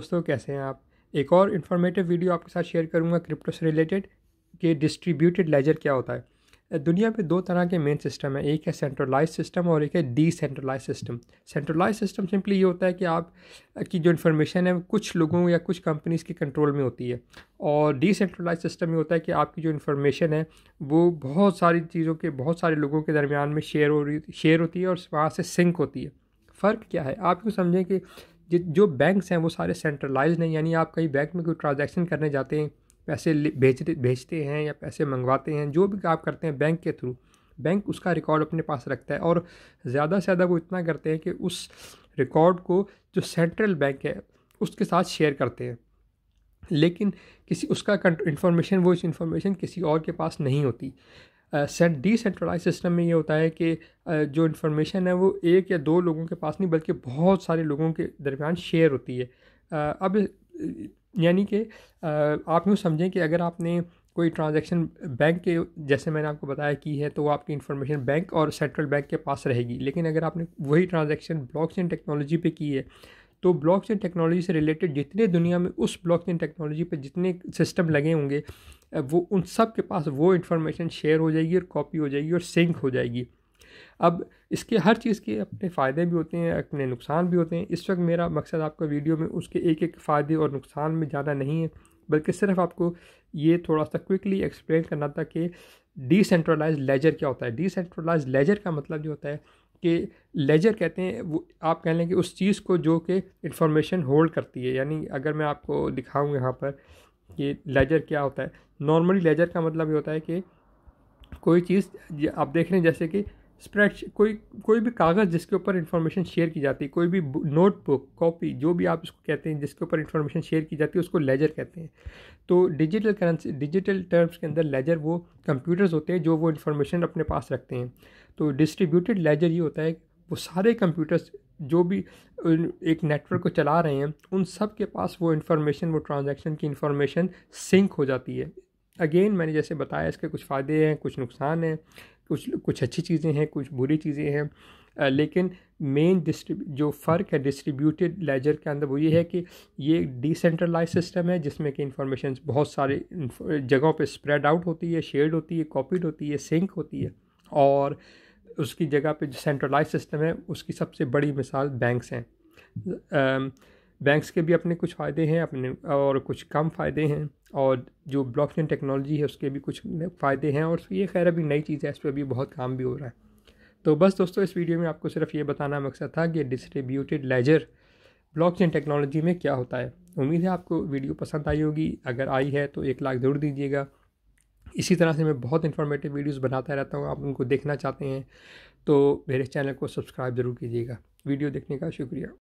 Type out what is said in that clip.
दोस्तों कैसे हैं आप एक और इन्फॉर्मेटिव वीडियो आपके साथ शेयर करूंगा क्रिप्टो से रिलेटेड कि डिस्ट्रीब्यूटेड लेजर क्या होता है दुनिया में दो तरह के मेन सिस्टम है एक है सेंट्रलाइज सिस्टम और एक है decentralise system centralise system simply ये होता है कि आप की जो इन्फॉर्मेशन है कुछ लोगों या कुछ कंपनीज़ के कंट्रोल में होती है और डिसेंट्रलाइज सिस्टम ये होता है कि आपकी जो इन्फॉर्मेशन है वो बहुत सारी चीज़ों के बहुत सारे लोगों के दरमियान में शेयर हो रही शेयर होती है और वहाँ से सिंक होती है फ़र्क क्या है आप यूँ समझें कि जो बैंक्स हैं वो सारे सेंट्रलाइज हैं यानी आप कहीं बैंक में कोई ट्रांजैक्शन करने जाते हैं पैसे भेजते भेजते हैं या पैसे मंगवाते हैं जो भी आप करते हैं बैंक के थ्रू बैंक उसका रिकॉर्ड अपने पास रखता है और ज़्यादा से ज़्यादा वो इतना करते हैं कि उस रिकॉर्ड को जो सेंट्रल बैंक है उसके साथ शेयर करते हैं लेकिन किसी उसका इंफॉर्मेशन वो इस इंफॉर्मेशन किसी और के पास नहीं होती सेंट डिसेंट्रलाइज सिस्टम में ये होता है कि जो इन्फॉर्मेशन है वो एक या दो लोगों के पास नहीं बल्कि बहुत सारे लोगों के दरमियान शेयर होती है अब यानी कि आप यूँ समझें कि अगर आपने कोई ट्रांजैक्शन बैंक के जैसे मैंने आपको बताया की है तो आपकी इन्फॉर्मेशन बैंक और सेंट्रल बैंक के पास रहेगी लेकिन अगर आपने वही ट्रांजैक्शन ब्लॉकचेन टेक्नोलॉजी पे की है तो ब्लॉक चेन टेक्नोलॉजी से रिलेटेड जितने दुनिया में उस ब्लॉक चेन टेक्नोलॉजी पर जितने सिस्टम लगे होंगे वो उन सब के पास वो इन्फॉर्मेशन शेयर हो जाएगी और कॉपी हो जाएगी और सिंक हो जाएगी अब इसके हर चीज़ के अपने फ़ायदे भी होते हैं अपने नुकसान भी होते हैं इस वक्त मेरा मकसद आपका वीडियो में उसके एक एक फ़ायदे और नुकसान में जाना नहीं है बल्कि सिर्फ आपको ये थोड़ा सा क्विकली एक्सप्लेन करना था कि डिसेंट्रलाइज लेजर क्या होता है डिसेंट्रलाइज लेजर का मतलब जो होता है कि लेजर कहते हैं वो आप कह लें कि उस चीज़ को जो कि इंफॉर्मेशन होल्ड करती है यानी अगर मैं आपको दिखाऊँ यहाँ पर कि लेजर क्या होता है नॉर्मली लेजर का मतलब ये होता है कि कोई चीज़ आप देख रहे हैं जैसे कि स्प्रेड कोई कोई भी कागज़ जिसके ऊपर इन्फॉर्मेशन शेयर की जाती है कोई भी नोटबुक कॉपी जो भी आप उसको कहते हैं जिसके ऊपर इन्फॉर्मेशन शेयर की जाती है उसको लेजर कहते हैं तो डिजिटल करेंसी डिजिटल टर्म्स के अंदर लेजर वो कंप्यूटर्स होते हैं जो वो इन्फॉर्मेशन अपने पास रखते हैं तो डिस्ट्रीब्यूटेड लेजर ये होता है वो सारे कंप्यूटर्स जो भी एक नेटवर्क को चला रहे हैं उन सब के पास वो इन्फॉर्मेशन वो ट्रांजेक्शन की इन्फॉर्मेशन सिंक हो जाती है अगेन मैंने जैसे बताया इसके कुछ फ़ायदे हैं कुछ नुकसान हैं कुछ कुछ अच्छी चीज़ें हैं कुछ बुरी चीज़ें हैं लेकिन मेन जो फ़र्क है डिस्ट्रीब्यूटेड लेजर के अंदर वो ये है कि ये डिसेंट्रलाइज सिस्टम है जिसमें कि इंफॉर्मेशन बहुत सारे जगहों पे स्प्रेड आउट होती है शेयर्ड होती है कॉपीड होती है सिंक होती है और उसकी जगह पे जो सेंट्रलाइज सिस्टम है उसकी सबसे बड़ी मिसाल बैंक्स हैं बैंक्स के भी अपने कुछ फ़ायदे हैं अपने और कुछ कम फ़ायदे हैं और जो ब्लॉकचेन टेक्नोलॉजी है उसके भी कुछ फ़ायदे हैं और ये खैर अभी नई चीज़ है इस पर अभी बहुत काम भी हो रहा है तो बस दोस्तों इस वीडियो में आपको सिर्फ ये बताना मकसद था कि डिस्ट्रीब्यूटेड लेजर ब्लॉकचेन टेक्नोलॉजी में क्या होता है उम्मीद है आपको वीडियो पसंद आई होगी अगर आई है तो एक लाख ज़रूर दीजिएगा इसी तरह से मैं बहुत इन्फॉर्मेटिव वीडियोस बनाता रहता हूँ आप उनको देखना चाहते हैं तो मेरे चैनल को सब्सक्राइब ज़रूर कीजिएगा वीडियो देखने का शुक्रिया